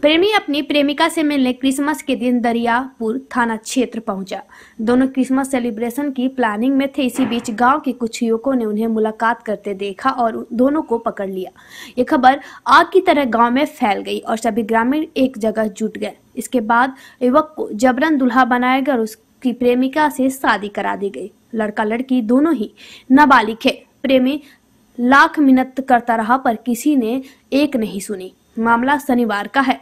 प्रेमी अपनी प्रेमिका से मिलने क्रिसमस के दिन दरियापुर थाना क्षेत्र पहुंचा दोनों क्रिसमस सेलिब्रेशन की प्लानिंग में थे इसी बीच गांव के कुछ युवकों ने उन्हें मुलाकात करते देखा और दोनों को पकड़ लिया ये खबर आग की तरह गांव में फैल गई और सभी ग्रामीण एक जगह जुट गए इसके बाद युवक को जबरन दुल्हा बनाया गया और उसकी प्रेमिका से शादी करा दी गई लड़का लड़की दोनों ही नाबालिग है प्रेमी लाख मिनत करता रहा पर किसी ने एक नहीं सुनी मामला शनिवार का है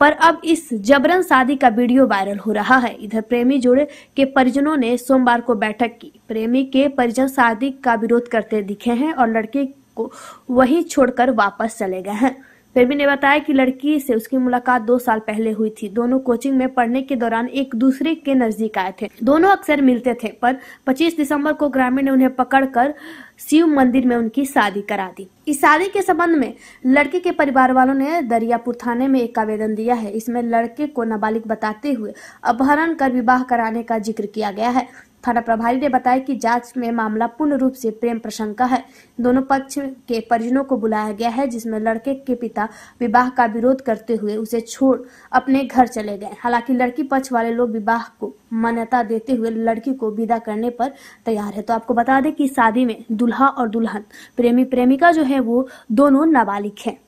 पर अब इस जबरन शादी का वीडियो वायरल हो रहा है इधर प्रेमी जोड़े के परिजनों ने सोमवार को बैठक की प्रेमी के परिजन शादी का विरोध करते दिखे हैं और लड़के को वहीं छोड़कर वापस चले गए हैं रेबी ने बताया कि लड़की से उसकी मुलाकात दो साल पहले हुई थी दोनों कोचिंग में पढ़ने के दौरान एक दूसरे के नजदीक आए थे दोनों अक्सर मिलते थे पर 25 दिसंबर को ग्रामीण ने उन्हें पकड़कर शिव मंदिर में उनकी शादी करा दी इस शादी के संबंध में लड़के के परिवार वालों ने दरियापुर थाने में एक आवेदन दिया है इसमें लड़के को नाबालिग बताते हुए अपहरण कर विवाह कराने का जिक्र किया गया है थाना प्रभारी ने बताया कि जांच में मामला पूर्ण रूप से प्रेम प्रसंग का है दोनों पक्ष के परिजनों को बुलाया गया है जिसमें लड़के के पिता विवाह का विरोध करते हुए उसे छोड़ अपने घर चले गए हालांकि लड़की पक्ष वाले लोग विवाह को मान्यता देते हुए लड़की को विदा करने पर तैयार है तो आपको बता दें कि शादी में दुल्हा और दुल्हन प्रेमी प्रेमिका जो है वो दोनों नाबालिग है